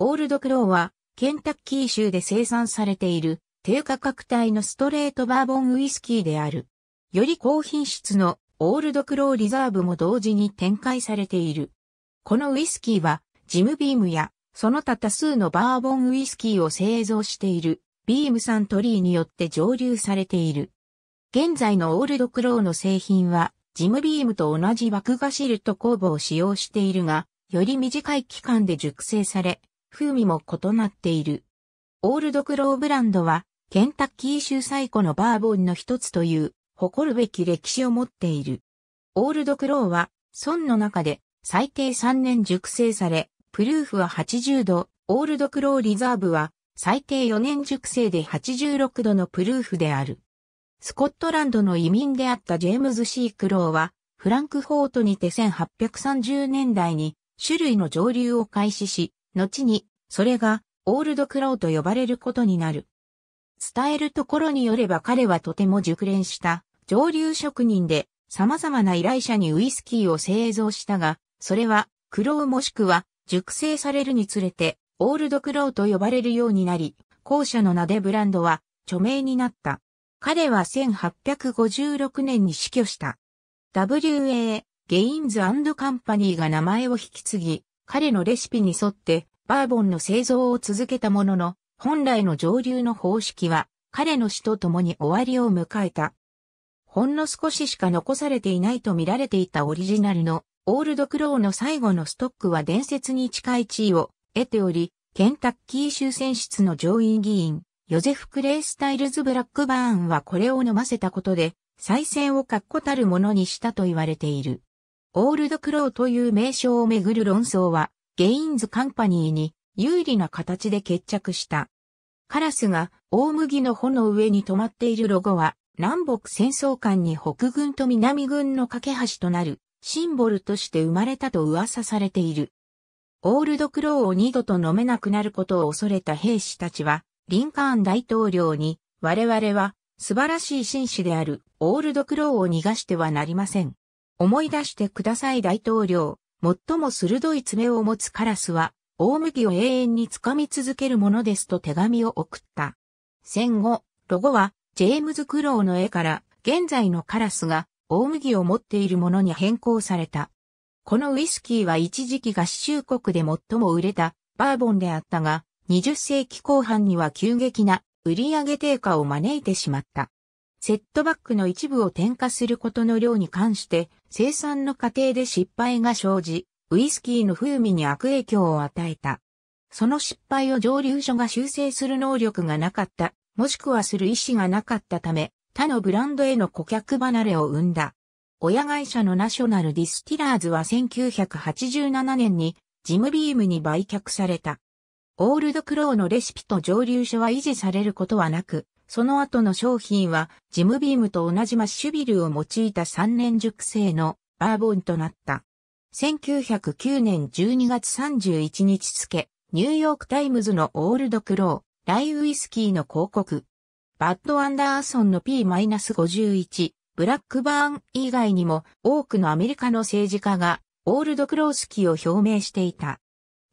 オールドクローは、ケンタッキー州で生産されている、低価格帯のストレートバーボンウイスキーである。より高品質のオールドクローリザーブも同時に展開されている。このウイスキーは、ジムビームや、その他多数のバーボンウイスキーを製造している、ビームサントリーによって蒸留されている。現在のオールドクローの製品は、ジムビームと同じ麦芽シルト酵母を使用しているが、より短い期間で熟成され、風味も異なっている。オールドクローブランドは、ケンタッキー州最古のバーボンの一つという、誇るべき歴史を持っている。オールドクローは、村の中で最低3年熟成され、プルーフは80度、オールドクローリザーブは最低4年熟成で86度のプルーフである。スコットランドの移民であったジェームズ・シー・クローは、フランクフォートにて1830年代に種類の上流を開始し、後に、それが、オールドクローと呼ばれることになる。伝えるところによれば彼はとても熟練した上流職人で様々な依頼者にウイスキーを製造したが、それはクローもしくは熟成されるにつれてオールドクローと呼ばれるようになり、後者の名でブランドは著名になった。彼は1856年に死去した。WA、ゲインズカンパニーが名前を引き継ぎ、彼のレシピに沿ってバーボンの製造を続けたものの、本来の上流の方式は彼の死と共に終わりを迎えた。ほんの少ししか残されていないと見られていたオリジナルのオールドクローの最後のストックは伝説に近い地位を得ており、ケンタッキー州選出の上院議員、ヨゼフ・クレイ・スタイルズ・ブラックバーンはこれを飲ませたことで、再選を確固たるものにしたと言われている。オールドクローという名称をめぐる論争は、ゲインズカンパニーに有利な形で決着した。カラスが大麦の穂の上に止まっているロゴは、南北戦争間に北軍と南軍の架け橋となるシンボルとして生まれたと噂されている。オールドクローを二度と飲めなくなることを恐れた兵士たちは、リンカーン大統領に、我々は素晴らしい紳士であるオールドクローを逃がしてはなりません。思い出してください大統領。最も鋭い爪を持つカラスは、大麦を永遠に掴み続けるものですと手紙を送った。戦後、ロゴは、ジェームズ・クローの絵から、現在のカラスが、大麦を持っているものに変更された。このウイスキーは一時期合衆国で最も売れた、バーボンであったが、20世紀後半には急激な売上低下を招いてしまった。セットバックの一部を添加することの量に関して、生産の過程で失敗が生じ、ウイスキーの風味に悪影響を与えた。その失敗を蒸留所が修正する能力がなかった、もしくはする意思がなかったため、他のブランドへの顧客離れを生んだ。親会社のナショナルディスティラーズは1987年にジムビームに売却された。オールドクローのレシピと蒸留所は維持されることはなく、その後の商品は、ジムビームと同じマッシュビルを用いた3年熟成のバーボンとなった。1909年12月31日付、ニューヨークタイムズのオールドクロー、ライウイスキーの広告。バッド・アンダーソンの P-51、ブラックバーン以外にも多くのアメリカの政治家がオールドクロースキーを表明していた。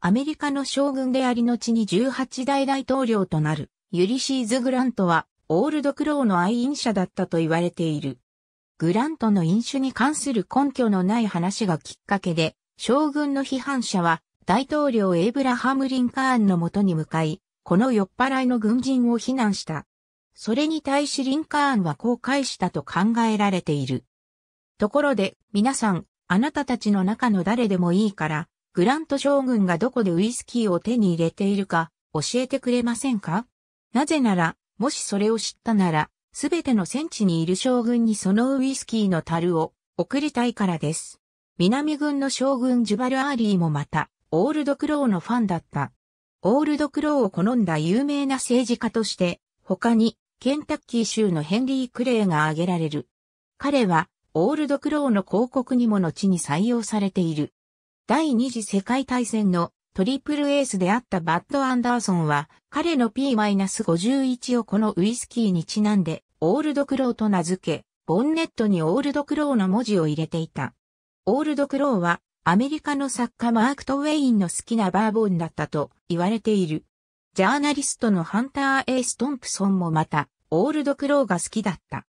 アメリカの将軍であり後に18代大統領となる。ユリシーズ・グラントは、オールドクローの愛飲者だったと言われている。グラントの飲酒に関する根拠のない話がきっかけで、将軍の批判者は、大統領エイブラハム・リンカーンのもとに向かい、この酔っ払いの軍人を非難した。それに対しリンカーンは後悔したと考えられている。ところで、皆さん、あなたたちの中の誰でもいいから、グラント将軍がどこでウイスキーを手に入れているか、教えてくれませんかなぜなら、もしそれを知ったなら、すべての戦地にいる将軍にそのウイスキーの樽を送りたいからです。南軍の将軍ジュバルアーリーもまた、オールドクローのファンだった。オールドクローを好んだ有名な政治家として、他に、ケンタッキー州のヘンリー・クレイが挙げられる。彼は、オールドクローの広告にも後に採用されている。第二次世界大戦のトリプルエースであったバッド・アンダーソンは、彼の P-51 をこのウイスキーにちなんで、オールドクローと名付け、ボンネットにオールドクローの文字を入れていた。オールドクローは、アメリカの作家マーク・トウェインの好きなバーボンだったと言われている。ジャーナリストのハンター・エース・トンプソンもまた、オールドクローが好きだった。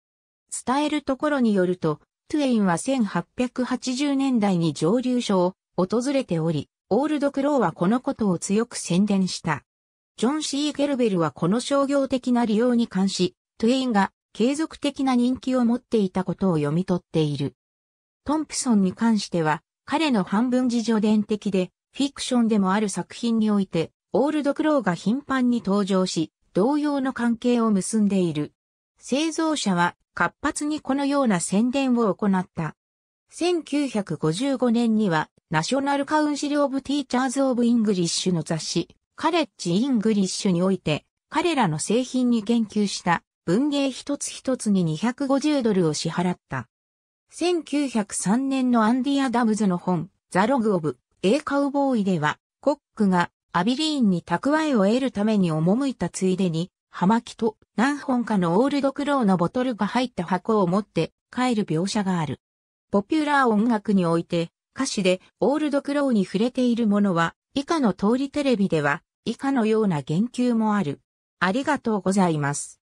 伝えるところによると、トゥエインは1880年代に上流所を訪れており、オールドクローはこのことを強く宣伝した。ジョン・シー・ゲルベルはこの商業的な利用に関し、トゥエインが継続的な人気を持っていたことを読み取っている。トンプソンに関しては、彼の半分自助伝的で、フィクションでもある作品において、オールドクローが頻繁に登場し、同様の関係を結んでいる。製造者は活発にこのような宣伝を行った。1955年にはナショナルカウンシル・オブ・ティーチャーズ・オブ・イングリッシュの雑誌、カレッジ・イングリッシュにおいて、彼らの製品に研究した文芸一つ一つに250ドルを支払った。1903年のアンディ・アダムズの本、ザ・ログ・オブ・エー・カウボーイでは、コックがアビリーンに蓄えを得るために赴いたついでに、葉巻と何本かのオールドクローのボトルが入った箱を持って帰る描写がある。ポピュラー音楽において、歌詞でオールドクローに触れているものは、以下の通りテレビでは、以下のような言及もある。ありがとうございます。